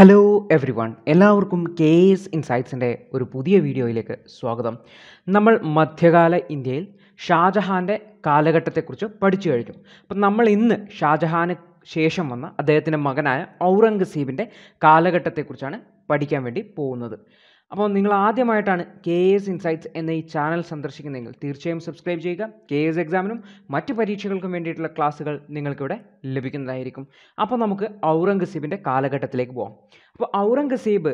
hello everyone വൺ എല്ലാവർക്കും K S ഇൻസൈറ്റ്സിൻ്റെ ഒരു പുതിയ വീഡിയോയിലേക്ക് സ്വാഗതം നമ്മൾ മധ്യകാല ഇന്ത്യയിൽ ഷാജഹാൻ്റെ കാലഘട്ടത്തെക്കുറിച്ച് പഠിച്ചു കഴിഞ്ഞു അപ്പം നമ്മൾ ഇന്ന് ഷാജഹാന് ശേഷം വന്ന അദ്ദേഹത്തിൻ്റെ മകനായ ഔറംഗസീബിൻ്റെ കാലഘട്ടത്തെക്കുറിച്ചാണ് പഠിക്കാൻ വേണ്ടി പോകുന്നത് അപ്പോൾ നിങ്ങൾ ആദ്യമായിട്ടാണ് കെ എസ് ഇൻസൈറ്റ്സ് എന്ന ഈ ചാനൽ സന്ദർശിക്കുന്നതെങ്കിൽ തീർച്ചയായും സബ്സ്ക്രൈബ് ചെയ്യുക കെ എസ് എക്സാമിനും മറ്റ് പരീക്ഷകൾക്കും വേണ്ടിയിട്ടുള്ള ക്ലാസ്സുകൾ നിങ്ങൾക്കിവിടെ ലഭിക്കുന്നതായിരിക്കും അപ്പോൾ നമുക്ക് ഔറംഗസീബിൻ്റെ കാലഘട്ടത്തിലേക്ക് പോകാം അപ്പോൾ ഔറംഗസീബ്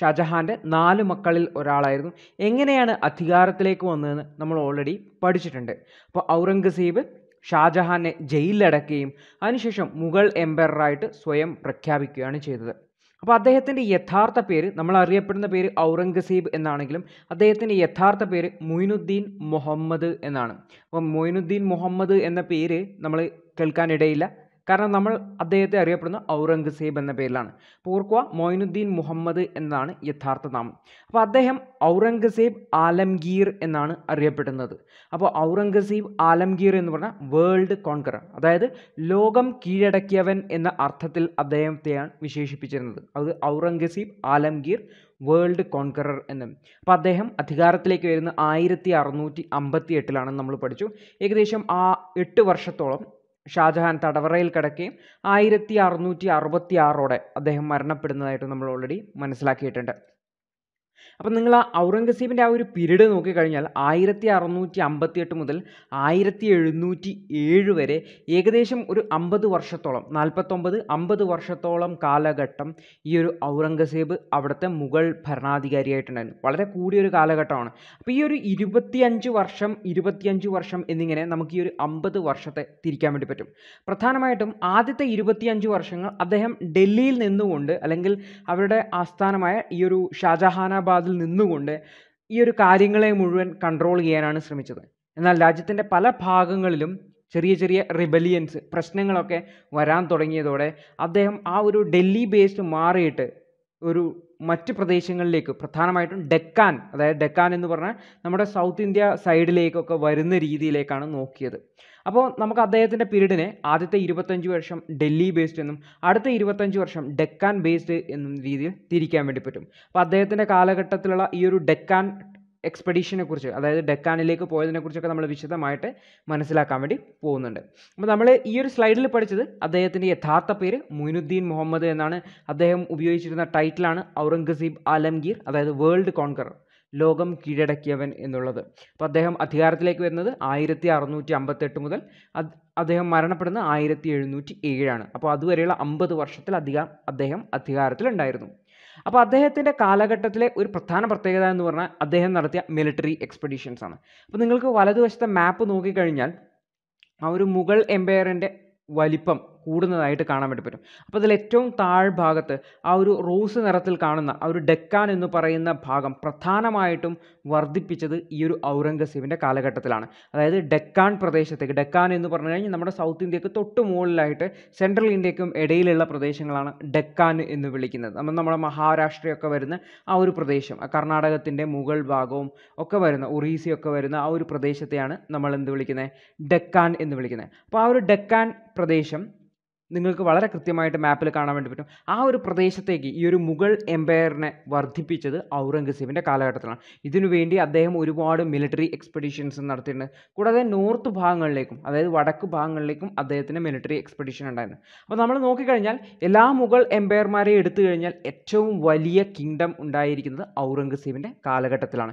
ഷാജഹാൻ്റെ നാല് മക്കളിൽ ഒരാളായിരുന്നു എങ്ങനെയാണ് അധികാരത്തിലേക്ക് വന്നതെന്ന് നമ്മൾ ഓൾറെഡി പഠിച്ചിട്ടുണ്ട് അപ്പോൾ ഔറംഗസീബ് ഷാജഹാനെ ജയിലിലടക്കുകയും അതിനുശേഷം മുഗൾ എംപയറായിട്ട് സ്വയം പ്രഖ്യാപിക്കുകയാണ് ചെയ്തത് അപ്പോൾ അദ്ദേഹത്തിൻ്റെ യഥാർത്ഥ പേര് നമ്മൾ അറിയപ്പെടുന്ന പേര് ഔറംഗസീബ് എന്നാണെങ്കിലും അദ്ദേഹത്തിൻ്റെ യഥാർത്ഥ പേര് മൊയ്നുദ്ദീൻ മുഹമ്മദ് എന്നാണ് അപ്പോൾ മൊയ്നുദ്ദീൻ മുഹമ്മദ് എന്ന പേര് നമ്മൾ കേൾക്കാനിടയില്ല കാരണം നമ്മൾ അദ്ദേഹത്തെ അറിയപ്പെടുന്ന ഔറംഗസേബ് എന്ന പേരിലാണ് പൂർക്കുവ മൊയിനുദ്ദീൻ മുഹമ്മദ് എന്നാണ് യഥാർത്ഥ നാമം അപ്പോൾ അദ്ദേഹം ഔറംഗസേബ് ആലംഗീർ എന്നാണ് അറിയപ്പെടുന്നത് അപ്പോൾ ഔറംഗസേബ് ആലംഗീർ എന്ന് പറഞ്ഞാൽ വേൾഡ് കോൺകറർ അതായത് ലോകം കീഴടക്കിയവൻ എന്ന അർത്ഥത്തിൽ അദ്ദേഹത്തെയാണ് വിശേഷിപ്പിച്ചിരുന്നത് അത് ഔറംഗസീബ് ആലംഗീർ വേൾഡ് കോൺകറർ എന്ന് അപ്പോൾ അദ്ദേഹം അധികാരത്തിലേക്ക് വരുന്ന ആയിരത്തി അറുന്നൂറ്റി അമ്പത്തി എട്ടിലാണ് നമ്മൾ പഠിച്ചു ഏകദേശം ആ എട്ട് വർഷത്തോളം ഷാജഹാൻ തടവറയിൽ കിടക്കുകയും ആയിരത്തി അറുന്നൂറ്റി അറുപത്തി ആറോടെ അദ്ദേഹം മരണപ്പെടുന്നതായിട്ട് നമ്മൾ ഓൾറെഡി മനസ്സിലാക്കിയിട്ടുണ്ട് അപ്പം നിങ്ങൾ ആ ഔറംഗസീബിൻ്റെ ആ ഒരു പീരീഡ് നോക്കിക്കഴിഞ്ഞാൽ ആയിരത്തി അറുന്നൂറ്റി അമ്പത്തി എട്ട് മുതൽ ആയിരത്തി എഴുന്നൂറ്റി ഏഴ് വരെ ഏകദേശം ഒരു അമ്പത് വർഷത്തോളം നാൽപ്പത്തൊമ്പത് അമ്പത് വർഷത്തോളം കാലഘട്ടം ഈ ഒരു ഔറംഗസേബ് അവിടുത്തെ മുഗൾ ഭരണാധികാരിയായിട്ടുണ്ടായിരുന്നു വളരെ കൂടിയൊരു കാലഘട്ടമാണ് അപ്പോൾ ഈ ഒരു ഇരുപത്തിയഞ്ച് വർഷം ഇരുപത്തിയഞ്ച് വർഷം എന്നിങ്ങനെ നമുക്ക് ഈ ഒരു അമ്പത് വർഷത്തെ തിരിക്കാൻ വേണ്ടി പറ്റും പ്രധാനമായിട്ടും ആദ്യത്തെ ഇരുപത്തിയഞ്ച് വർഷങ്ങൾ അദ്ദേഹം ഡൽഹിയിൽ നിന്നുകൊണ്ട് അല്ലെങ്കിൽ അവരുടെ ആസ്ഥാനമായ ഈ ഒരു ഷാജഹാനാബാദ് ഇസ്ലാമാബാദിൽ നിന്നുകൊണ്ട് ഈ ഒരു കാര്യങ്ങളെ മുഴുവൻ കൺട്രോൾ ചെയ്യാനാണ് ശ്രമിച്ചത് എന്നാൽ രാജ്യത്തിൻ്റെ പല ഭാഗങ്ങളിലും ചെറിയ ചെറിയ റിബലിയൻസ് പ്രശ്നങ്ങളൊക്കെ വരാൻ തുടങ്ങിയതോടെ അദ്ദേഹം ആ ഒരു ഡൽഹി ബേസ്ഡ് മാറിയിട്ട് ഒരു മറ്റ് പ്രദേശങ്ങളിലേക്ക് പ്രധാനമായിട്ടും ഡെക്കാൻ അതായത് ഡെക്കാൻ എന്ന് പറഞ്ഞാൽ നമ്മുടെ സൗത്ത് ഇന്ത്യ സൈഡിലേക്കൊക്കെ വരുന്ന രീതിയിലേക്കാണ് നോക്കിയത് അപ്പോൾ നമുക്ക് അദ്ദേഹത്തിൻ്റെ പീരീഡിനെ ആദ്യത്തെ ഇരുപത്തഞ്ച് വർഷം ഡൽഹി ബേസ്ഡ് എന്നും അടുത്ത ഇരുപത്തഞ്ച് വർഷം ഡെക്കാൻ ബേസ്ഡ് എന്നും രീതിയിൽ തിരിക്കാൻ വേണ്ടി പറ്റും അപ്പോൾ അദ്ദേഹത്തിൻ്റെ കാലഘട്ടത്തിലുള്ള ഈ ഒരു ഡെക്കാൻ എക്സ്പെഡീഷനെ കുറിച്ച് അതായത് ഡെക്കാനിലേക്ക് പോയതിനെക്കുറിച്ചൊക്കെ നമ്മൾ വിശദമായിട്ട് മനസ്സിലാക്കാൻ വേണ്ടി പോകുന്നുണ്ട് അപ്പോൾ നമ്മൾ ഈ ഒരു സ്ലൈഡിൽ പഠിച്ചത് അദ്ദേഹത്തിൻ്റെ യഥാർത്ഥ പേര് മൊയിനുദ്ദീൻ മുഹമ്മദ് എന്നാണ് അദ്ദേഹം ഉപയോഗിച്ചിരുന്ന ടൈറ്റിലാണ് ഔറംഗസീബ് ആലംഗീർ അതായത് വേൾഡ് കോൺകറർ ലോകം കീഴടക്കിയവൻ എന്നുള്ളത് അപ്പോൾ അദ്ദേഹം അധികാരത്തിലേക്ക് വരുന്നത് ആയിരത്തി അറുന്നൂറ്റി അമ്പത്തെട്ട് മുതൽ അദ്ദേഹം മരണപ്പെടുന്നത് ആയിരത്തി എഴുന്നൂറ്റി ഏഴാണ് അപ്പോൾ അതുവരെയുള്ള അമ്പത് വർഷത്തിൽ അധികം അദ്ദേഹം അധികാരത്തിലുണ്ടായിരുന്നു അപ്പോൾ അദ്ദേഹത്തിൻ്റെ കാലഘട്ടത്തിലെ ഒരു പ്രധാന പ്രത്യേകത എന്ന് പറഞ്ഞാൽ അദ്ദേഹം നടത്തിയ മിലിറ്ററി എക്സ്പെഡീഷൻസ് ആണ് അപ്പോൾ നിങ്ങൾക്ക് വലതുവശത്തെ മാപ്പ് നോക്കിക്കഴിഞ്ഞാൽ ആ ഒരു മുഗൾ എംപയറിൻ്റെ വലിപ്പം കൂടുന്നതായിട്ട് കാണാൻ വേണ്ടി പറ്റും അപ്പോൾ അതിൽ ഏറ്റവും താഴ്ഭാഗത്ത് ആ ഒരു റോസ് നിറത്തിൽ കാണുന്ന ആ ഒരു ഡെക്കാൻ എന്ന് പറയുന്ന ഭാഗം പ്രധാനമായിട്ടും വർദ്ധിപ്പിച്ചത് ഈ ഒരു ഔറംഗസീബിൻ്റെ കാലഘട്ടത്തിലാണ് അതായത് ഡെക്കാൻ പ്രദേശത്തേക്ക് ഡെക്കാൻ എന്ന് പറഞ്ഞു കഴിഞ്ഞാൽ നമ്മുടെ സൗത്ത് ഇന്ത്യക്ക് തൊട്ട് മുകളിലായിട്ട് സെൻട്രൽ ഇന്ത്യക്കും ഇടയിലുള്ള പ്രദേശങ്ങളാണ് ഡെക്കാൻ എന്ന് വിളിക്കുന്നത് നമ്മൾ നമ്മുടെ മഹാരാഷ്ട്രയൊക്കെ വരുന്ന ആ ഒരു പ്രദേശം കർണാടകത്തിൻ്റെ മുഗൾ ഭാഗവും ഒക്കെ വരുന്ന ഒറീസയൊക്കെ വരുന്ന ആ ഒരു പ്രദേശത്തെയാണ് നമ്മൾ എന്ത് വിളിക്കുന്നത് ഡെക്കാൻ എന്ന് വിളിക്കുന്നത് അപ്പോൾ ആ ഒരു ഡെക്കാൻ പ്രദേശം നിങ്ങൾക്ക് വളരെ കൃത്യമായിട്ട് മാപ്പിൽ കാണാൻ വേണ്ടി പറ്റും ആ ഒരു പ്രദേശത്തേക്ക് ഈ ഒരു മുഗൾ എംപയറിനെ വർദ്ധിപ്പിച്ചത് ഔറംഗസീബിൻ്റെ കാലഘട്ടത്തിലാണ് ഇതിനുവേണ്ടി അദ്ദേഹം ഒരുപാട് മിലിറ്ററി എക്സ്പെഡീഷൻസ് നടത്തിയിട്ടുണ്ട് കൂടാതെ നോർത്ത് ഭാഗങ്ങളിലേക്കും അതായത് വടക്ക് ഭാഗങ്ങളിലേക്കും അദ്ദേഹത്തിൻ്റെ മിലിറ്ററി എക്സ്പെഡീഷൻ ഉണ്ടായിരുന്നു അപ്പോൾ നമ്മൾ നോക്കിക്കഴിഞ്ഞാൽ എല്ലാ മുഗൾ എംപയർമാരെ എടുത്തു കഴിഞ്ഞാൽ ഏറ്റവും വലിയ കിങ്ഡം ഉണ്ടായിരിക്കുന്നത് ഔറംഗസീബിൻ്റെ കാലഘട്ടത്തിലാണ്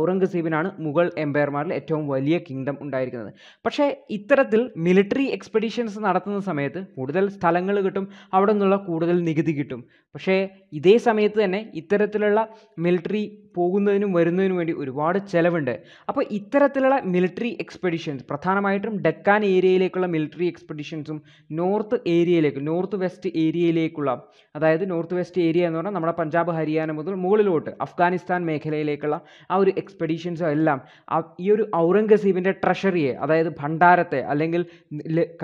ഔറംഗസീബിനാണ് മുഗൾ എംപയർമാരിൽ ഏറ്റവും വലിയ കിങ്ഡം ഉണ്ടായിരിക്കുന്നത് പക്ഷേ ഇത്തരത്തിൽ മിലിറ്ററി എക്സ്പെഡീഷൻസ് നടത്തുന്ന സമയത്ത് കൂടുതൽ സ്ഥലങ്ങൾ കിട്ടും അവിടെ നിന്നുള്ള കൂടുതൽ നികുതി കിട്ടും പക്ഷേ ഇതേ സമയത്ത് തന്നെ ഇത്തരത്തിലുള്ള മിലിറ്ററി പോകുന്നതിനും വരുന്നതിനും വേണ്ടി ഒരുപാട് ചിലവുണ്ട് അപ്പോൾ ഇത്തരത്തിലുള്ള മിലിറ്ററി എക്സ്പെഡിഷൻസ് പ്രധാനമായിട്ടും ഡെക്കാൻ ഏരിയയിലേക്കുള്ള മിലിറ്ററി എക്സ്പെഡിഷൻസും നോർത്ത് ഏരിയയിലേക്ക് നോർത്ത് വെസ്റ്റ് ഏരിയയിലേക്കുള്ള അതായത് നോർത്ത് വെസ്റ്റ് ഏരിയ എന്ന് പറഞ്ഞാൽ നമ്മുടെ പഞ്ചാബ് ഹരിയാന മുതൽ മുകളിലോട്ട് അഫ്ഗാനിസ്ഥാൻ മേഖലയിലേക്കുള്ള ആ ഒരു എക്സ്പെഡീഷൻസും എല്ലാം ഈ ഒരു ഔറംഗസീബിൻ്റെ ട്രഷറിയെ അതായത് ഭണ്ഡാരത്തെ അല്ലെങ്കിൽ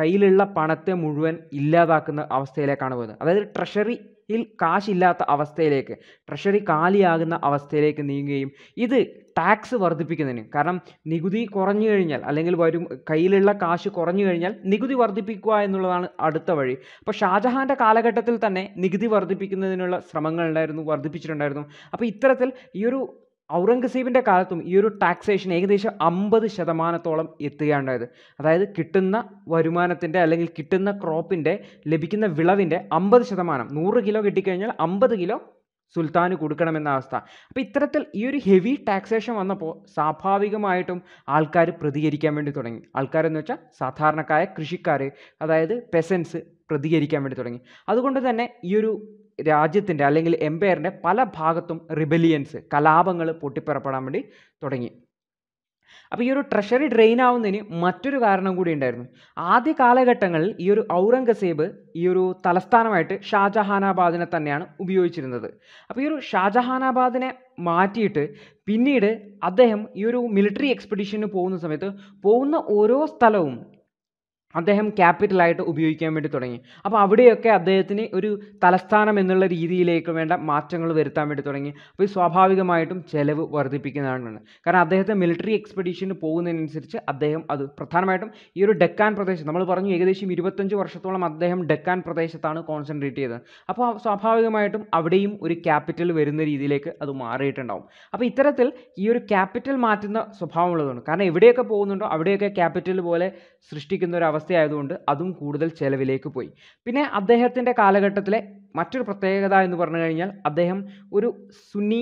കയ്യിലുള്ള പണത്തെ മുഴുവൻ ഇല്ലാതാക്കുന്ന അവസ്ഥയിലേക്കാണ് പോയത് അതായത് ട്രഷറി ഇൽ കാശില്ലാത്ത അവസ്ഥയിലേക്ക് ട്രഷറി കാലിയാകുന്ന അവസ്ഥയിലേക്ക് നീങ്ങുകയും ഇത് ടാക്സ് വർദ്ധിപ്പിക്കുന്നതിന് കാരണം നികുതി കുറഞ്ഞു കഴിഞ്ഞാൽ അല്ലെങ്കിൽ വരും കയ്യിലുള്ള കാശ് കുറഞ്ഞു കഴിഞ്ഞാൽ നികുതി വർദ്ധിപ്പിക്കുക എന്നുള്ളതാണ് അടുത്ത വഴി അപ്പോൾ ഷാജഹാൻ്റെ കാലഘട്ടത്തിൽ തന്നെ നികുതി വർദ്ധിപ്പിക്കുന്നതിനുള്ള ശ്രമങ്ങൾ ഉണ്ടായിരുന്നു വർദ്ധിപ്പിച്ചിട്ടുണ്ടായിരുന്നു അപ്പോൾ ഇത്തരത്തിൽ ഈ ഒരു ഔറംഗസീബിൻ്റെ കാലത്തും ഈ ഒരു ടാക്സേഷൻ ഏകദേശം അമ്പത് ശതമാനത്തോളം എത്തുകയുണ്ടായത് അതായത് കിട്ടുന്ന വരുമാനത്തിൻ്റെ അല്ലെങ്കിൽ കിട്ടുന്ന ക്രോപ്പിൻ്റെ ലഭിക്കുന്ന വിളവിൻ്റെ അമ്പത് ശതമാനം നൂറ് കിലോ കിട്ടിക്കഴിഞ്ഞാൽ അമ്പത് കിലോ സുൽത്താന് കൊടുക്കണമെന്ന അവസ്ഥ അപ്പോൾ ഇത്തരത്തിൽ ഈ ഒരു ഹെവി ടാക്സേഷൻ വന്നപ്പോൾ സ്വാഭാവികമായിട്ടും ആൾക്കാർ പ്രതികരിക്കാൻ വേണ്ടി തുടങ്ങി ആൾക്കാരെന്ന് വെച്ചാൽ സാധാരണക്കാരായ കൃഷിക്കാർ അതായത് പെസൻസ് പ്രതികരിക്കാൻ വേണ്ടി തുടങ്ങി അതുകൊണ്ട് തന്നെ ഈ ഒരു രാജ്യത്തിൻ്റെ അല്ലെങ്കിൽ എംപയറിൻ്റെ പല ഭാഗത്തും റിബലിയൻസ് കലാപങ്ങൾ പൊട്ടിപ്പുറപ്പെടാൻ വേണ്ടി തുടങ്ങി അപ്പോൾ ഈ ഒരു ട്രഷറി ഡ്രെയിൻ ആവുന്നതിന് മറ്റൊരു കാരണം കൂടി ഉണ്ടായിരുന്നു ആദ്യ കാലഘട്ടങ്ങളിൽ ഈ ഒരു ഔറംഗസേബ് ഈ ഒരു തലസ്ഥാനമായിട്ട് ഷാജഹാനാബാദിനെ തന്നെയാണ് ഉപയോഗിച്ചിരുന്നത് അപ്പോൾ ഈ ഒരു ഷാജഹാനാബാദിനെ മാറ്റിയിട്ട് പിന്നീട് അദ്ദേഹം ഈ ഒരു മിലിറ്ററി എക്സ്പെഡീഷന് പോകുന്ന സമയത്ത് പോകുന്ന ഓരോ സ്ഥലവും അദ്ദേഹം ക്യാപിറ്റലായിട്ട് ഉപയോഗിക്കാൻ വേണ്ടി തുടങ്ങി അപ്പോൾ അവിടെയൊക്കെ അദ്ദേഹത്തിന് ഒരു തലസ്ഥാനം എന്നുള്ള രീതിയിലേക്ക് വേണ്ട മാറ്റങ്ങൾ വരുത്താൻ വേണ്ടി തുടങ്ങി അപ്പോൾ സ്വാഭാവികമായിട്ടും ചെലവ് വർദ്ധിപ്പിക്കുന്നതാണ് കാരണം അദ്ദേഹത്തെ മിലിറ്ററി എക്സ്പെഡീഷന് പോകുന്നതിനനുസരിച്ച് അദ്ദേഹം അത് പ്രധാനമായിട്ടും ഈ ഒരു ഡെക്കാൻ പ്രദേശം നമ്മൾ പറഞ്ഞു ഏകദേശം ഇരുപത്തഞ്ച് വർഷത്തോളം അദ്ദേഹം ഡെക്കാൻ പ്രദേശത്താണ് കോൺസെൻട്രേറ്റ് ചെയ്തത് അപ്പോൾ സ്വാഭാവികമായിട്ടും അവിടെയും ഒരു ക്യാപിറ്റൽ വരുന്ന രീതിയിലേക്ക് അത് മാറിയിട്ടുണ്ടാകും അപ്പോൾ ഇത്തരത്തിൽ ഈ ഒരു ക്യാപിറ്റൽ മാറ്റുന്ന സ്വഭാവമുള്ളതാണ് കാരണം എവിടെയൊക്കെ പോകുന്നുണ്ടോ അവിടെയൊക്കെ ക്യാപിറ്റൽ പോലെ സൃഷ്ടിക്കുന്ന ഒരു അവസ്ഥ അവസ്ഥയായതുകൊണ്ട് അതും കൂടുതൽ ചെലവിലേക്ക് പോയി പിന്നെ അദ്ദേഹത്തിൻ്റെ കാലഘട്ടത്തിലെ മറ്റൊരു പ്രത്യേകത എന്ന് പറഞ്ഞു കഴിഞ്ഞാൽ അദ്ദേഹം ഒരു സുന്നി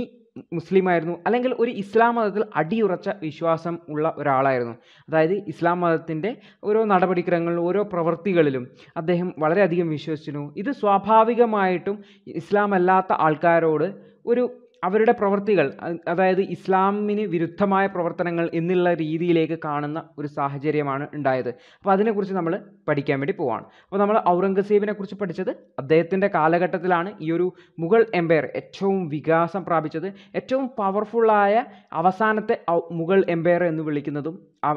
മുസ്ലിമായിരുന്നു അല്ലെങ്കിൽ ഒരു ഇസ്ലാം മതത്തിൽ അടിയുറച്ച വിശ്വാസം ഉള്ള ഒരാളായിരുന്നു അതായത് ഇസ്ലാം മതത്തിൻ്റെ ഓരോ നടപടിക്രമങ്ങളിലും ഓരോ പ്രവൃത്തികളിലും അദ്ദേഹം വളരെയധികം വിശ്വസിച്ചിരുന്നു ഇത് സ്വാഭാവികമായിട്ടും ഇസ്ലാം അല്ലാത്ത ആൾക്കാരോട് ഒരു അവരുടെ പ്രവർത്തികൾ അതായത് ഇസ്ലാമിന് വിരുദ്ധമായ പ്രവർത്തനങ്ങൾ എന്നുള്ള രീതിയിലേക്ക് കാണുന്ന ഒരു സാഹചര്യമാണ് ഉണ്ടായത് അപ്പോൾ അതിനെക്കുറിച്ച് നമ്മൾ പഠിക്കാൻ വേണ്ടി പോവാണ് അപ്പോൾ നമ്മൾ ഔറംഗസീബിനെ കുറിച്ച് പഠിച്ചത് അദ്ദേഹത്തിൻ്റെ കാലഘട്ടത്തിലാണ് ഈ ഒരു മുഗൾ എംപയർ ഏറ്റവും വികാസം പ്രാപിച്ചത് ഏറ്റവും പവർഫുള്ളായ അവസാനത്തെ മുഗൾ എംപയർ എന്ന് വിളിക്കുന്നതും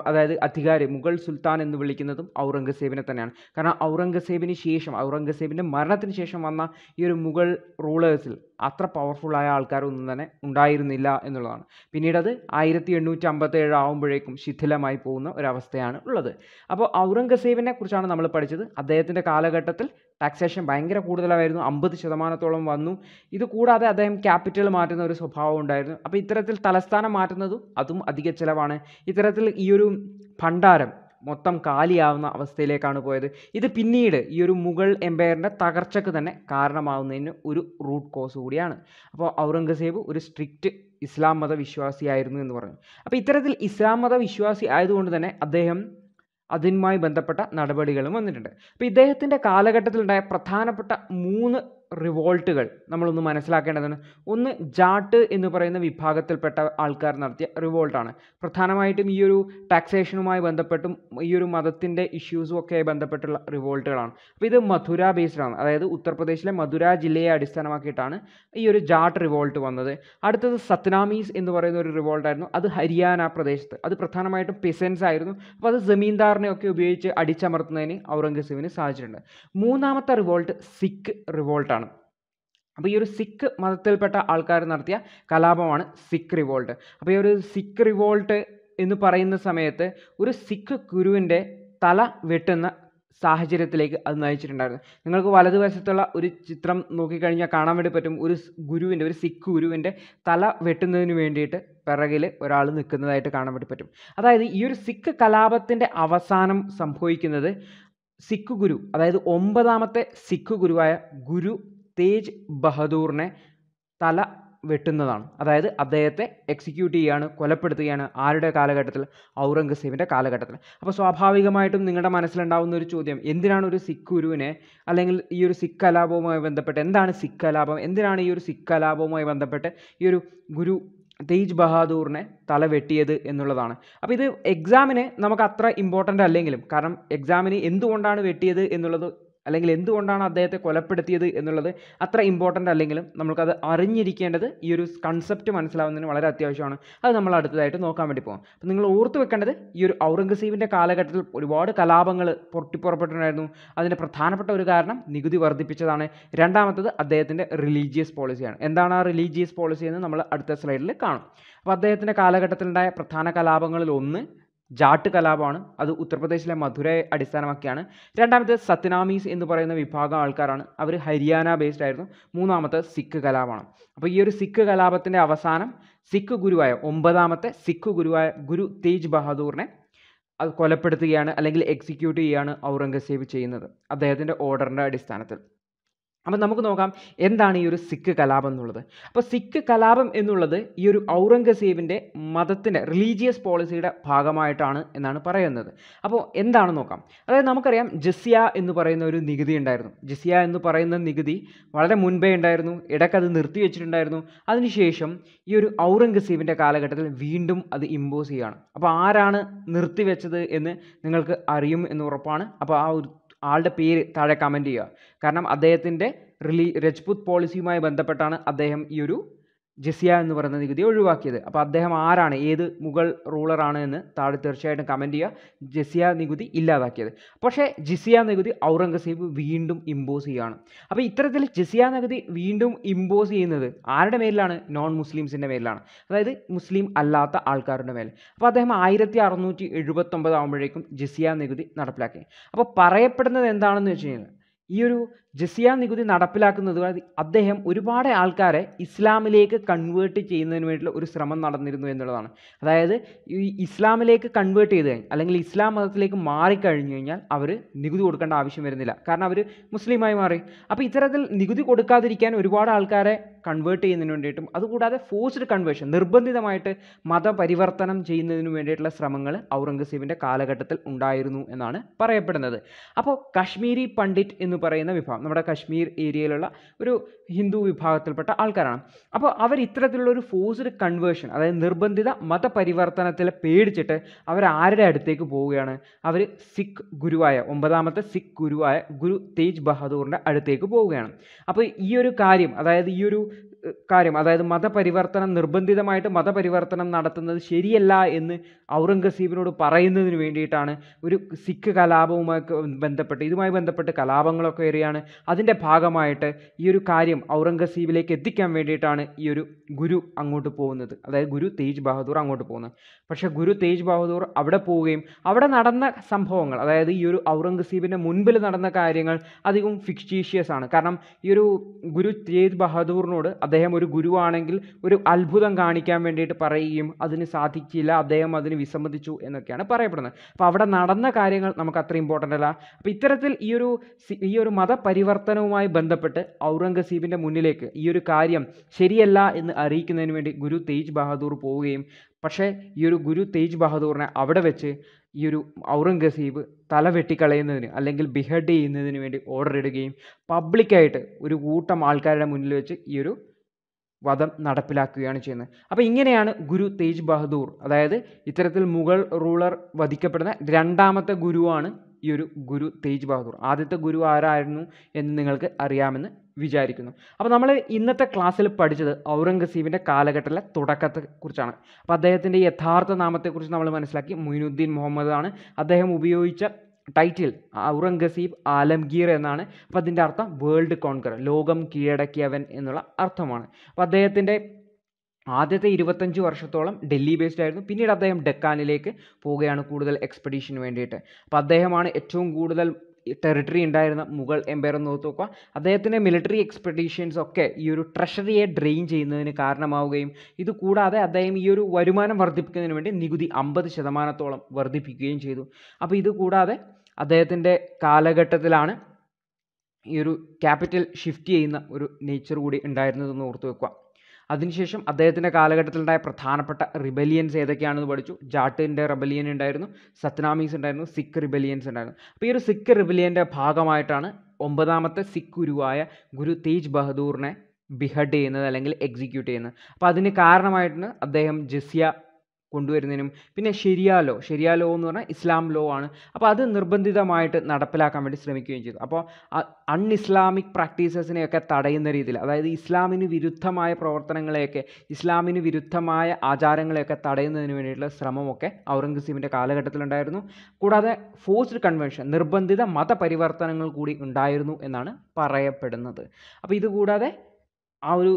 അതായത് അധികാരി മുഗൾ സുൽത്താൻ എന്ന് വിളിക്കുന്നതും ഔറംഗസേബിനെ തന്നെയാണ് കാരണം ഔറംഗസേബിന് ശേഷം ഔറംഗസേബിൻ്റെ മരണത്തിന് ശേഷം വന്ന ഈ ഒരു മുഗൾ റൂളേഴ്സിൽ അത്ര പവർഫുള്ളായ ആൾക്കാർ ഒന്നും തന്നെ ഉണ്ടായിരുന്നില്ല എന്നുള്ളതാണ് പിന്നീട് അത് ആയിരത്തി എണ്ണൂറ്റി ഏഴ് ആകുമ്പോഴേക്കും ശിഥിലമായി പോകുന്ന ഒരവസ്ഥയാണ് ഉള്ളത് അപ്പോൾ ഔറംഗസേബിനെ കുറിച്ചാണ് നമ്മൾ പഠിച്ചത് അദ്ദേഹത്തിൻ്റെ കാലഘട്ടത്തിൽ ടാക്സേഷൻ ഭയങ്കര കൂടുതലായിരുന്നു അമ്പത് ശതമാനത്തോളം വന്നു ഇത് കൂടാതെ അദ്ദേഹം ക്യാപിറ്റൽ മാറ്റുന്ന ഒരു സ്വഭാവം ഉണ്ടായിരുന്നു അപ്പോൾ ഇത്തരത്തിൽ തലസ്ഥാനം മാറ്റുന്നതും അതും അധിക ചിലവാണ് ഇത്തരത്തിൽ ഈ ഒരു ഭണ്ഡാരം മൊത്തം കാലിയാവുന്ന അവസ്ഥയിലേക്കാണ് പോയത് ഇത് പിന്നീട് ഈ ഒരു മുഗൾ എംപയറിൻ്റെ തകർച്ചയ്ക്ക് തന്നെ കാരണമാവുന്നതിന് ഒരു റൂട്ട് കോസ് കൂടിയാണ് അപ്പോൾ ഔറംഗസേബ് ഒരു സ്ട്രിക്റ്റ് ഇസ്ലാം മത വിശ്വാസിയായിരുന്നു എന്ന് പറഞ്ഞു അപ്പോൾ ഇത്തരത്തിൽ ഇസ്ലാം മത വിശ്വാസി ആയതുകൊണ്ട് തന്നെ അദ്ദേഹം അതിനുമായി ബന്ധപ്പെട്ട നടപടികളും വന്നിട്ടുണ്ട് അപ്പോൾ ഇദ്ദേഹത്തിൻ്റെ കാലഘട്ടത്തിലുണ്ടായ പ്രധാനപ്പെട്ട മൂന്ന് റിവോൾട്ടുകൾ നമ്മളൊന്ന് മനസ്സിലാക്കേണ്ടതാണ് ഒന്ന് ജാട്ട് എന്ന് പറയുന്ന വിഭാഗത്തിൽപ്പെട്ട ആൾക്കാർ നടത്തിയ റിവോൾട്ടാണ് പ്രധാനമായിട്ടും ഈ ഒരു ടാക്സേഷനുമായി ബന്ധപ്പെട്ടും ഈ ഒരു മതത്തിൻ്റെ ഇഷ്യൂസും ഒക്കെ ബന്ധപ്പെട്ടുള്ള റിവോൾട്ടുകളാണ് അപ്പോൾ ഇത് മധുര ബേസ്ഡാണ് അതായത് ഉത്തർപ്രദേശിലെ മധുര ജില്ലയെ അടിസ്ഥാനമാക്കിയിട്ടാണ് ഈ ഒരു ജാട്ട് റിവോൾട്ട് വന്നത് അടുത്തത് സത്നാമീസ് എന്ന് പറയുന്ന ഒരു റിവോൾട്ടായിരുന്നു അത് ഹരിയാന പ്രദേശത്ത് അത് പ്രധാനമായിട്ടും പിസൻസ് ആയിരുന്നു അപ്പോൾ അത് ജമീന്ദാറിനെയൊക്കെ ഉപയോഗിച്ച് അടിച്ചമർത്തുന്നതിന് ഔറംഗസീബിന് സാധിച്ചിട്ടുണ്ട് മൂന്നാമത്തെ റിവോൾട്ട് സിഖ് റിവോൾട്ടാണ് അപ്പോൾ ഈ ഒരു സിഖ് മതത്തിൽപ്പെട്ട ആൾക്കാർ നടത്തിയ കലാപമാണ് സിഖ് റിവോൾട്ട് അപ്പോൾ ഈ ഒരു സിഖ് റിവോൾട്ട് എന്ന് പറയുന്ന സമയത്ത് ഒരു സിഖ് ഗുരുവിൻ്റെ തല വെട്ടുന്ന സാഹചര്യത്തിലേക്ക് അത് നയിച്ചിട്ടുണ്ടായിരുന്നു നിങ്ങൾക്ക് വലതുവശത്തുള്ള ഒരു ചിത്രം നോക്കിക്കഴിഞ്ഞാൽ കാണാൻ വേണ്ടി പറ്റും ഒരു ഗുരുവിൻ്റെ ഒരു സിഖ് ഗുരുവിൻ്റെ തല വെട്ടുന്നതിന് വേണ്ടിയിട്ട് പിറകിൽ ഒരാൾ നിൽക്കുന്നതായിട്ട് കാണാൻ വേണ്ടി പറ്റും അതായത് ഈ ഒരു സിഖ് കലാപത്തിൻ്റെ അവസാനം സംഭവിക്കുന്നത് സിഖ് ഗുരു അതായത് ഒമ്പതാമത്തെ സിഖ് ഗുരുവായ ഗുരു തേജ് ബഹദൂറിനെ തല വെട്ടുന്നതാണ് അതായത് അദ്ദേഹത്തെ എക്സിക്യൂട്ട് ചെയ്യുകയാണ് കൊലപ്പെടുത്തുകയാണ് ആരുടെ കാലഘട്ടത്തിൽ ഔറംഗസീബിൻ്റെ കാലഘട്ടത്തിൽ അപ്പോൾ സ്വാഭാവികമായിട്ടും നിങ്ങളുടെ മനസ്സിലുണ്ടാവുന്ന ഒരു ചോദ്യം എന്തിനാണ് ഒരു സിഖ് ഗുരുവിനെ അല്ലെങ്കിൽ ഈ ഒരു സിഖ് കലാപവുമായി ബന്ധപ്പെട്ട് എന്താണ് സിഖ് കലാപം എന്തിനാണ് ഈ ഒരു സിഖ് കലാപവുമായി ബന്ധപ്പെട്ട് ഈ ഒരു ഗുരു തേജ് ബഹാദൂറിനെ തല വെട്ടിയത് എന്നുള്ളതാണ് അപ്പോൾ ഇത് എക്സാമിന് നമുക്ക് അത്ര ഇമ്പോർട്ടൻ്റ് അല്ലെങ്കിലും കാരണം എക്സാമിന് എന്തുകൊണ്ടാണ് വെട്ടിയത് എന്നുള്ളത് അല്ലെങ്കിൽ എന്തുകൊണ്ടാണ് അദ്ദേഹത്തെ കൊലപ്പെടുത്തിയത് എന്നുള്ളത് അത്ര ഇമ്പോർട്ടൻ്റ് അല്ലെങ്കിലും നമുക്കത് അറിഞ്ഞിരിക്കേണ്ടത് ഈ ഒരു കൺസെപ്റ്റ് മനസ്സിലാവുന്നതിന് വളരെ അത്യാവശ്യമാണ് അത് നമ്മൾ അടുത്തതായിട്ട് നോക്കാൻ വേണ്ടി പോകും അപ്പോൾ നിങ്ങൾ ഓർത്ത് വെക്കേണ്ടത് ഈ ഒരു ഔറംഗസീബിൻ്റെ കാലഘട്ടത്തിൽ ഒരുപാട് കലാപങ്ങൾ പൊട്ടിപ്പുറപ്പെട്ടിട്ടുണ്ടായിരുന്നു അതിൻ്റെ പ്രധാനപ്പെട്ട ഒരു കാരണം നികുതി വർദ്ധിപ്പിച്ചതാണ് രണ്ടാമത്തത് അദ്ദേഹത്തിൻ്റെ റിലീജിയസ് പോളിസിയാണ് എന്താണ് ആ റിലീജിയസ് പോളിസി എന്ന് നമ്മൾ അടുത്ത സ്ലൈഡിൽ കാണും അപ്പോൾ അദ്ദേഹത്തിൻ്റെ കാലഘട്ടത്തിലുണ്ടായ പ്രധാന കലാപങ്ങളിൽ ഒന്ന് ജാട്ട് കലാപമാണ് അത് ഉത്തർപ്രദേശിലെ മധുരയെ അടിസ്ഥാനമാക്കിയാണ് രണ്ടാമത്തെ സത്നാമീസ് എന്ന് പറയുന്ന വിഭാഗം ആൾക്കാരാണ് അവർ ഹരിയാന ബേസ്ഡ് ആയിരുന്നു മൂന്നാമത്തെ സിഖ് കലാപമാണ് അപ്പോൾ ഈ ഒരു സിഖ് കലാപത്തിൻ്റെ അവസാനം സിഖ് ഗുരുവായ ഒമ്പതാമത്തെ സിഖ് ഗുരുവായ ഗുരു തേജ് ബഹാദൂറിനെ അത് കൊലപ്പെടുത്തുകയാണ് അല്ലെങ്കിൽ എക്സിക്യൂട്ട് ചെയ്യുകയാണ് ഔറംഗസേബ് ചെയ്യുന്നത് അദ്ദേഹത്തിൻ്റെ ഓർഡറിൻ്റെ അടിസ്ഥാനത്തിൽ അപ്പം നമുക്ക് നോക്കാം എന്താണ് ഈ ഒരു സിഖ് കലാപം എന്നുള്ളത് അപ്പോൾ സിഖ് കലാപം എന്നുള്ളത് ഈ ഒരു ഔറംഗസേബിൻ്റെ മതത്തിൻ്റെ റിലീജിയസ് പോളിസിയുടെ ഭാഗമായിട്ടാണ് എന്നാണ് പറയുന്നത് അപ്പോൾ എന്താണ് നോക്കാം അതായത് നമുക്കറിയാം ജസിയ എന്ന് പറയുന്ന ഒരു നികുതി ഉണ്ടായിരുന്നു ജസിയ എന്ന് പറയുന്ന നികുതി വളരെ മുൻപേ ഉണ്ടായിരുന്നു ഇടയ്ക്കത് അത് നിർത്തിവെച്ചിട്ടുണ്ടായിരുന്നു അതിനുശേഷം ഈ ഒരു ഔറംഗസേബിൻ്റെ കാലഘട്ടത്തിൽ വീണ്ടും അത് ഇമ്പോസ് ചെയ്യുകയാണ് അപ്പോൾ ആരാണ് നിർത്തിവെച്ചത് എന്ന് നിങ്ങൾക്ക് അറിയും എന്ന് ഉറപ്പാണ് അപ്പോൾ ആ ഒരു ആളുടെ പേര് താഴെ കമൻറ്റ് ചെയ്യുക കാരണം അദ്ദേഹത്തിൻ്റെ റിലീ രജ്പുത് പോളിസിയുമായി ബന്ധപ്പെട്ടാണ് അദ്ദേഹം ഈ ഒരു ജിസിയ എന്ന് പറയുന്ന നികുതി ഒഴിവാക്കിയത് അപ്പോൾ അദ്ദേഹം ആരാണ് ഏത് മുഗൾ റൂളറാണ് എന്ന് താഴെ തീർച്ചയായിട്ടും കമൻറ്റ് ചെയ്യുക ജിസിയ നികുതി ഇല്ലാതാക്കിയത് പക്ഷേ ജിസിയ നികുതി ഔറംഗസീബ് വീണ്ടും ഇമ്പോസ് ചെയ്യുകയാണ് അപ്പോൾ ഇത്തരത്തിൽ ജിസിയ നികുതി വീണ്ടും ഇമ്പോസ് ചെയ്യുന്നത് ആരുടെ മേലിലാണ് നോൺ മുസ്ലിംസിൻ്റെ മേലിലാണ് അതായത് മുസ്ലിം അല്ലാത്ത ആൾക്കാരുടെ മേൽ അപ്പോൾ അദ്ദേഹം ആയിരത്തി അറുന്നൂറ്റി എഴുപത്തൊമ്പത് ആകുമ്പോഴേക്കും ജിസിയ നികുതി നടപ്പിലാക്കി അപ്പോൾ പറയപ്പെടുന്നത് എന്താണെന്ന് വെച്ച് കഴിഞ്ഞാൽ ഈ ഒരു ജസിയ നികുതി നടപ്പിലാക്കുന്നത് അദ്ദേഹം ഒരുപാട് ആൾക്കാരെ ഇസ്ലാമിലേക്ക് കൺവേർട്ട് ചെയ്യുന്നതിന് വേണ്ടിയുള്ള ഒരു ശ്രമം നടന്നിരുന്നു എന്നുള്ളതാണ് അതായത് ഈ ഇസ്ലാമിലേക്ക് കൺവേർട്ട് ചെയ്ത് കഴിഞ്ഞാൽ അല്ലെങ്കിൽ ഇസ്ലാം മതത്തിലേക്ക് മാറിക്കഴിഞ്ഞു കഴിഞ്ഞാൽ അവർ നികുതി കൊടുക്കേണ്ട ആവശ്യം വരുന്നില്ല കാരണം അവർ മുസ്ലിമായി മാറി അപ്പോൾ ഇത്തരത്തിൽ നികുതി കൊടുക്കാതിരിക്കാൻ ഒരുപാട് ആൾക്കാരെ കൺവേർട്ട് ചെയ്യുന്നതിന് വേണ്ടിയിട്ടും അതുകൂടാതെ ഫോഴ്സ്ഡ് കൺവേർഷൻ നിർബന്ധിതമായിട്ട് മതപരിവർത്തനം ചെയ്യുന്നതിന് വേണ്ടിയിട്ടുള്ള ശ്രമങ്ങൾ ഔറംഗസീബിൻ്റെ കാലഘട്ടത്തിൽ ഉണ്ടായിരുന്നു എന്നാണ് പറയപ്പെടുന്നത് അപ്പോൾ കാശ്മീരി പണ്ഡിറ്റ് എന്ന് പറയുന്ന വിഭാഗം നമ്മുടെ കശ്മീർ ഏരിയയിലുള്ള ഒരു ഹിന്ദു വിഭാഗത്തിൽപ്പെട്ട ആൾക്കാരാണ് അപ്പോൾ അവർ ഇത്തരത്തിലുള്ള ഒരു ഫോഴ്സ്ഡ് കൺവേർഷൻ അതായത് നിർബന്ധിത മതപരിവർത്തനത്തിൽ പേടിച്ചിട്ട് അവർ ആരുടെ അടുത്തേക്ക് പോവുകയാണ് അവർ സിഖ് ഗുരുവായ ഒമ്പതാമത്തെ സിഖ് ഗുരുവായ ഗുരു തേജ് ബഹാദൂറിൻ്റെ അടുത്തേക്ക് പോവുകയാണ് അപ്പോൾ ഈ ഒരു കാര്യം അതായത് ഈ ഒരു കാര്യം അതായത് മതപരിവർത്തനം നിർബന്ധിതമായിട്ട് മതപരിവർത്തനം നടത്തുന്നത് ശരിയല്ല എന്ന് ഔറംഗസീബിനോട് പറയുന്നതിന് വേണ്ടിയിട്ടാണ് ഒരു സിഖ് കലാപവുമായി ബന്ധപ്പെട്ട് ഇതുമായി ബന്ധപ്പെട്ട് കലാപങ്ങളൊക്കെ ഏറിയാണ് അതിൻ്റെ ഭാഗമായിട്ട് ഈ ഒരു കാര്യം ഔറംഗസീബിലേക്ക് എത്തിക്കാൻ വേണ്ടിയിട്ടാണ് ഈ ഒരു ഗുരു അങ്ങോട്ട് പോകുന്നത് അതായത് ഗുരു തേജ് ബഹദൂർ അങ്ങോട്ട് പോകുന്നത് പക്ഷേ ഗുരു തേജ് ബഹദൂർ അവിടെ പോവുകയും അവിടെ നടന്ന സംഭവങ്ങൾ അതായത് ഈ ഒരു ഔറംഗസീബിൻ്റെ മുൻപിൽ നടന്ന കാര്യങ്ങൾ അധികം ഫിക്ഷീഷ്യസ് ആണ് കാരണം ഈ ഒരു ഗുരു തേജ് ബഹദൂറിനോട് അദ്ദേഹം അദ്ദേഹം ഒരു ഗുരുവാണെങ്കിൽ ഒരു അത്ഭുതം കാണിക്കാൻ വേണ്ടിയിട്ട് പറയുകയും അതിന് സാധിക്കില്ല അദ്ദേഹം അതിന് വിസമ്മതിച്ചു എന്നൊക്കെയാണ് പറയപ്പെടുന്നത് അപ്പോൾ അവിടെ നടന്ന കാര്യങ്ങൾ നമുക്ക് അത്ര ഇമ്പോർട്ടൻ്റ് അല്ല അപ്പോൾ ഇത്തരത്തിൽ ഈ ഒരു ഈ ഒരു മതപരിവർത്തനവുമായി ബന്ധപ്പെട്ട് ഔറംഗസീബിൻ്റെ മുന്നിലേക്ക് ഈ ഒരു കാര്യം ശരിയല്ല എന്ന് അറിയിക്കുന്നതിന് വേണ്ടി ഗുരു തേജ് ബഹാദൂർ പോവുകയും പക്ഷേ ഈ ഒരു ഗുരു തേജ് ബഹാദൂറിനെ അവിടെ വെച്ച് ഈ ഒരു ഔറംഗസീബ് തല വെട്ടിക്കളയുന്നതിന് അല്ലെങ്കിൽ ബിഹഡ് ചെയ്യുന്നതിന് വേണ്ടി ഓർഡർ ഇടുകയും പബ്ലിക്കായിട്ട് ഒരു കൂട്ടം ആൾക്കാരുടെ മുന്നിൽ വെച്ച് ഈ ഒരു വധം നടപ്പിലാക്കുകയാണ് ചെയ്യുന്നത് അപ്പോൾ ഇങ്ങനെയാണ് ഗുരു തേജ് ബഹദൂർ അതായത് ഇത്തരത്തിൽ മുഗൾ റൂളർ വധിക്കപ്പെടുന്ന രണ്ടാമത്തെ ഗുരുവാണ് ഈ ഒരു ഗുരു തേജ് ബഹദൂർ ആദ്യത്തെ ഗുരു ആരായിരുന്നു എന്ന് നിങ്ങൾക്ക് അറിയാമെന്ന് വിചാരിക്കുന്നു അപ്പോൾ നമ്മൾ ഇന്നത്തെ ക്ലാസ്സിൽ പഠിച്ചത് ഔറംഗസീബിൻ്റെ കാലഘട്ടത്തിലെ തുടക്കത്തെക്കുറിച്ചാണ് അപ്പോൾ അദ്ദേഹത്തിൻ്റെ യഥാർത്ഥ നാമത്തെക്കുറിച്ച് നമ്മൾ മനസ്സിലാക്കി മൊയിനുദ്ദീൻ മുഹമ്മദ് ആണ് അദ്ദേഹം ഉപയോഗിച്ച ടൈറ്റിൽ ഔറംഗസീബ് ആലംഗീർ എന്നാണ് അപ്പം അതിൻ്റെ അർത്ഥം വേൾഡ് കോൺകർ ലോകം കീഴടക്കിയവൻ എന്നുള്ള അർത്ഥമാണ് അപ്പം അദ്ദേഹത്തിൻ്റെ ആദ്യത്തെ ഇരുപത്തഞ്ച് വർഷത്തോളം ഡൽഹി ബേസ്ഡ് ആയിരുന്നു പിന്നീട് അദ്ദേഹം ഡെക്കാനിലേക്ക് പോവുകയാണ് കൂടുതൽ എക്സ്പെഡീഷന് വേണ്ടിയിട്ട് അപ്പം അദ്ദേഹമാണ് ഏറ്റവും കൂടുതൽ ടെറിട്ടറി ഉണ്ടായിരുന്ന മുഗൾ എംപയർ എന്ന് ഓർത്ത് നോക്കുക അദ്ദേഹത്തിൻ്റെ മിലിറ്ററി എക്സ്പെഡീഷൻസ് ഒക്കെ ഈ ഒരു ട്രഷറിയെ ഡ്രെയിൻ ചെയ്യുന്നതിന് കാരണമാവുകയും ഇത് കൂടാതെ അദ്ദേഹം ഈ ഒരു വരുമാനം വർദ്ധിപ്പിക്കുന്നതിന് വേണ്ടി നികുതി അമ്പത് ശതമാനത്തോളം വർദ്ധിപ്പിക്കുകയും ചെയ്തു അപ്പോൾ ഇത് കൂടാതെ അദ്ദേഹത്തിൻ്റെ കാലഘട്ടത്തിലാണ് ഈ ഒരു ക്യാപിറ്റൽ ഷിഫ്റ്റ് ചെയ്യുന്ന ഒരു നേച്ചർ കൂടി ഉണ്ടായിരുന്നതെന്ന് ഓർത്ത് വെക്കുക അതിനുശേഷം അദ്ദേഹത്തിൻ്റെ കാലഘട്ടത്തിലുണ്ടായ പ്രധാനപ്പെട്ട റിബലിയൻസ് ഏതൊക്കെയാണെന്ന് പഠിച്ചു ജാട്ടിൻ്റെ റിബലിയൻ ഉണ്ടായിരുന്നു സത്നാമീസ് ഉണ്ടായിരുന്നു സിഖ് റിബലിയൻസ് ഉണ്ടായിരുന്നു അപ്പോൾ ഈ ഒരു സിഖ് റിബലിയൻ്റെ ഭാഗമായിട്ടാണ് ഒമ്പതാമത്തെ സിഖ് ഗുരുവായ ഗുരു തേജ് ബഹദൂറിനെ ബിഹഡ് ചെയ്യുന്നത് അല്ലെങ്കിൽ എക്സിക്യൂട്ട് ചെയ്യുന്നത് അപ്പോൾ അതിന് കാരണമായിട്ടാണ് അദ്ദേഹം ജസിയ കൊണ്ടുവരുന്നതിനും പിന്നെ ഷെരിയ ലോ ലോ എന്ന് പറഞ്ഞാൽ ഇസ്ലാം ലോ ആണ് അപ്പോൾ അത് നിർബന്ധിതമായിട്ട് നടപ്പിലാക്കാൻ വേണ്ടി ശ്രമിക്കുകയും ചെയ്തു അപ്പോൾ അൺ ഇസ്ലാമിക് പ്രാക്ടീസസിനെയൊക്കെ തടയുന്ന രീതിയിൽ അതായത് ഇസ്ലാമിന് വിരുദ്ധമായ പ്രവർത്തനങ്ങളെയൊക്കെ ഇസ്ലാമിന് വിരുദ്ധമായ ആചാരങ്ങളെയൊക്കെ തടയുന്നതിന് വേണ്ടിയിട്ടുള്ള ശ്രമമൊക്കെ ഔറംഗസീബിൻ്റെ കാലഘട്ടത്തിലുണ്ടായിരുന്നു കൂടാതെ ഫോഴ്സ്ഡ് കൺവെൻഷൻ നിർബന്ധിത മതപരിവർത്തനങ്ങൾ കൂടി ഉണ്ടായിരുന്നു എന്നാണ് പറയപ്പെടുന്നത് അപ്പോൾ ഇതുകൂടാതെ ആ ഒരു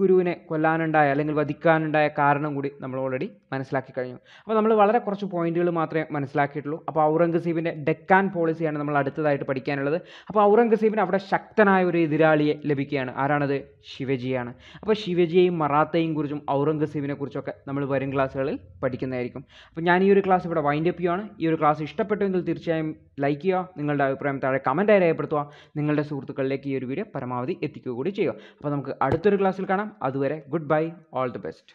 ഗുരുവിനെ കൊല്ലാനുണ്ടായ അല്ലെങ്കിൽ വധിക്കാനുണ്ടായ കാരണം കൂടി നമ്മൾ ഓൾറെഡി മനസ്സിലാക്കി കഴിഞ്ഞു അപ്പോൾ നമ്മൾ വളരെ കുറച്ച് പോയിന്റുകൾ മാത്രമേ മനസ്സിലാക്കിയിട്ടുള്ളൂ അപ്പോൾ ഔറംഗസീബിൻ്റെ ഡെക്കാൻ പോളിസിയാണ് നമ്മൾ അടുത്തതായിട്ട് പഠിക്കാനുള്ളത് അപ്പോൾ ഔറംഗസീബിന് അവിടെ ശക്തനായ ഒരു എതിരാളിയെ ലഭിക്കുകയാണ് ആരാണത് ശിവജിയാണ് അപ്പോൾ ശിവജിയെയും മറാത്തയും കുറിച്ചും ഔറംഗസീബിനെ കുറിച്ചൊക്കെ നമ്മൾ വരും ക്ലാസ്സുകളിൽ പഠിക്കുന്നതായിരിക്കും അപ്പോൾ ഞാൻ ഈ ഒരു ക്ലാസ് ഇവിടെ വൈൻഡ് അപ്പ് ചെയ്യുകയാണ് ഈ ഒരു ക്ലാസ് ഇഷ്ടപ്പെട്ടുവെങ്കിൽ തീർച്ചയായും ലൈക്ക് ചെയ്യുക നിങ്ങളുടെ അഭിപ്രായം താഴെ കമൻറ്റായി രേഖപ്പെടുത്തുക നിങ്ങളുടെ സുഹൃത്തുക്കളിലേക്ക് ഈ ഒരു വീഡിയോ പരമാവധി എത്തിക്കുക കൂടി ചെയ്യുക അപ്പോൾ നമുക്ക് അടുത്തൊരു ക്ലാസ്സിൽ കാണാം അതുവരെ good bye all the best